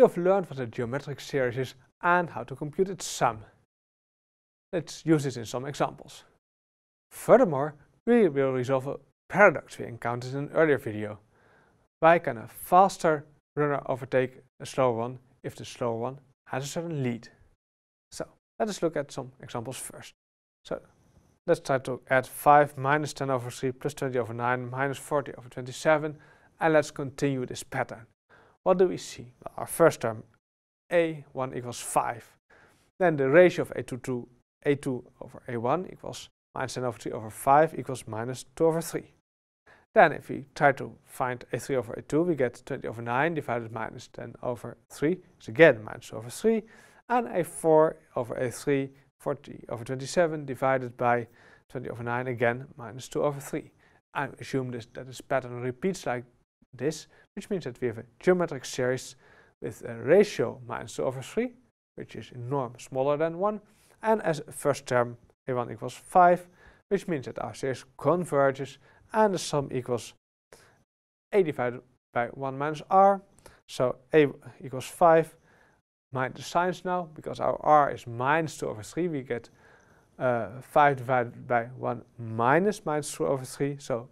You have learned what a geometric series is and how to compute its sum. Let's use this in some examples. Furthermore, we will resolve a paradox we encountered in an earlier video. Why can a faster runner overtake a slower one if the slower one has a certain lead? So let us look at some examples first. So let's try to add 5 minus 10 over 3 plus 20 over 9 minus 40 over 27 and let's continue this pattern. What do we see? Well, our first term a1 equals 5. Then the ratio of a2 to a2 over a1 equals minus 10 over 3 over 5 equals minus 2 over 3. Then if we try to find a3 over a2, we get 20 over 9 divided minus 10 over 3 is again minus 2 over 3. And a4 over a3, 40 over 27 divided by 20 over 9 again minus 2 over 3. I assume this, that this pattern repeats like this, which means that we have a geometric series with a ratio minus 2 over 3, which is norm smaller than 1, and as first term a1 equals 5, which means that our series converges and the sum equals a divided by 1 minus r, so a equals 5, mind the signs now, because our r is minus 2 over 3, we get uh, 5 divided by 1 minus minus 2 over 3, so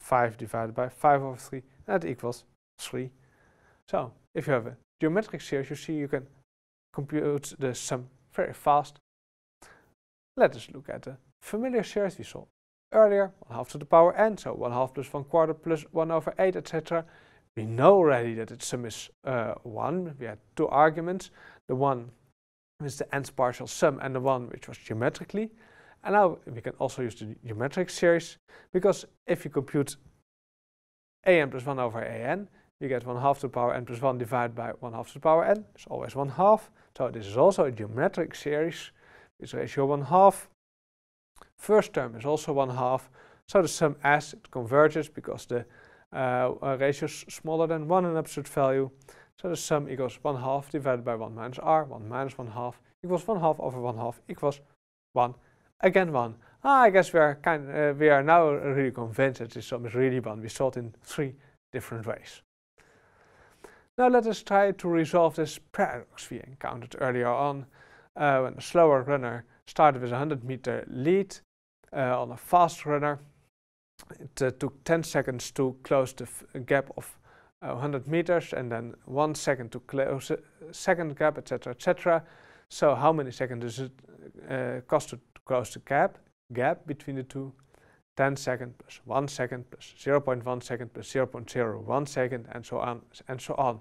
5 divided by 5 over 3 that equals 3. So if you have a geometric series, you see you can compute the sum very fast. Let us look at the familiar series we saw earlier, 1 half to the power n, so 1 half plus 1 quarter plus 1 over 8, etc. We know already that its sum is uh, 1. We had two arguments, the one with the nth partial sum and the one which was geometrically. And now we can also use the geometric series, because if you compute an plus 1 over an, you get 1 half to the power n plus 1 divided by 1 half to the power n. It's always 1 half. So this is also a geometric series. Its ratio 1 half. First term is also 1 half. So the sum s it converges because the uh, uh, ratio is smaller than 1 in absolute value. So the sum equals 1 half divided by 1 minus r. 1 minus 1 half equals 1 half over 1 half equals 1. Again 1 ah, I guess we are, kind, uh, we are now really convinced that this sum is really one. We saw it in three different ways. Now let us try to resolve this paradox we encountered earlier on uh, when a slower runner started with a 100 meter lead uh, on a fast runner. It uh, took 10 seconds to close the gap of 100 uh, meters and then one second to close a second gap, etc., etc. So how many seconds does it uh, cost to close the gap? gap between the two 10 second plus 1 second plus 0 0.1 second plus 0 0.01 second and so on and so on.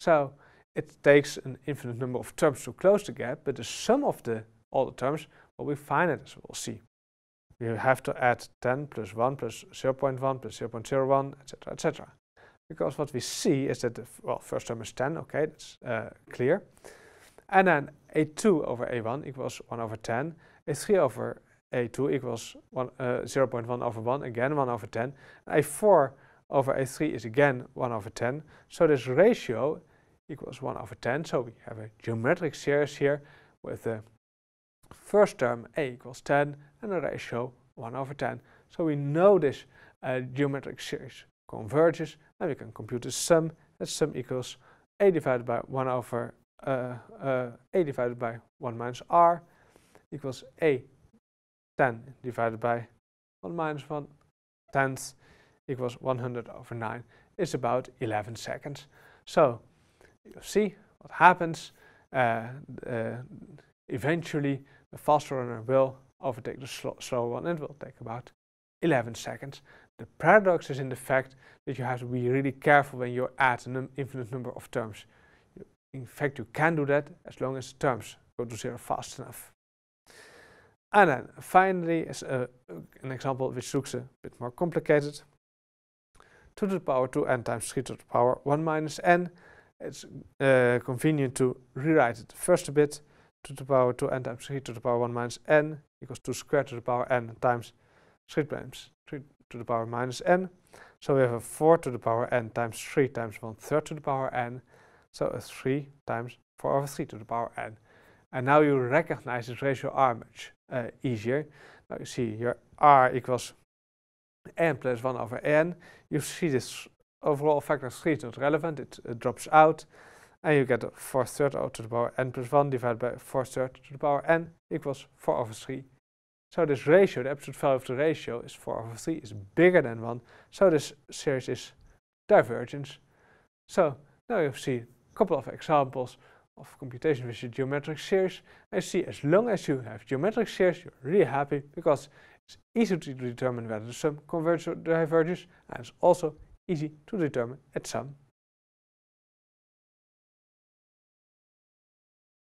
So it takes an infinite number of terms to close the gap, but the sum of the all the terms will be finite as we'll see. You have to add 10 plus 1 plus 0 0.1 plus 0 0.01, etc., etc. Because what we see is that the well, first term is 10, okay, that's uh, clear. And then a2 over a1 equals 1 over 10, a3 over a2 equals one, uh, 0.1 over 1, again 1 over 10. a4 over a3 is again 1 over 10. So this ratio equals 1 over 10. So we have a geometric series here with the first term a equals 10 and the ratio 1 over 10. So we know this uh, geometric series converges and we can compute the sum. That sum equals a divided by 1 over uh, uh, a divided by 1 minus r equals a 10 divided by 1 minus 1 tenths equals 100 over 9 is about 11 seconds. So you see what happens. Uh, uh, eventually the fast runner will overtake the slower slow one and it will take about 11 seconds. The paradox is in the fact that you have to be really careful when you add an infinite number of terms. in fact, you can do that as long as the terms go to zero fast enough. And ah, then finally is a, eh, an example which looks a bit more complicated. 2 to the power 2 n times 3 to the power 1 minus n. It's uh, convenient to rewrite it first a bit. 2 to the power 2 n times 3 to the power 1 minus n equals 2 squared to the power n times 3 times 3 to the power minus n. So we have a 4 to the power n times 3 times 1 third to the power n. So a 3 times 4 over 3 to the power n. And now you recognize this ratio r much uh, easier. Now you see your r equals n plus 1 over n. You see this overall factor of 3 is not relevant, it uh, drops out. And you get 4 thirds o to the power n plus 1 divided by 4 3 to the power n equals 4 over 3. So this ratio, the absolute value of the ratio is 4 over 3, is bigger than 1. So this series is divergence. So now you see a couple of examples of computation with the geometric series. I see as long as you have geometric series, you're really happy because it's easy to determine whether the sum converges or diverges, and it's also easy to determine at some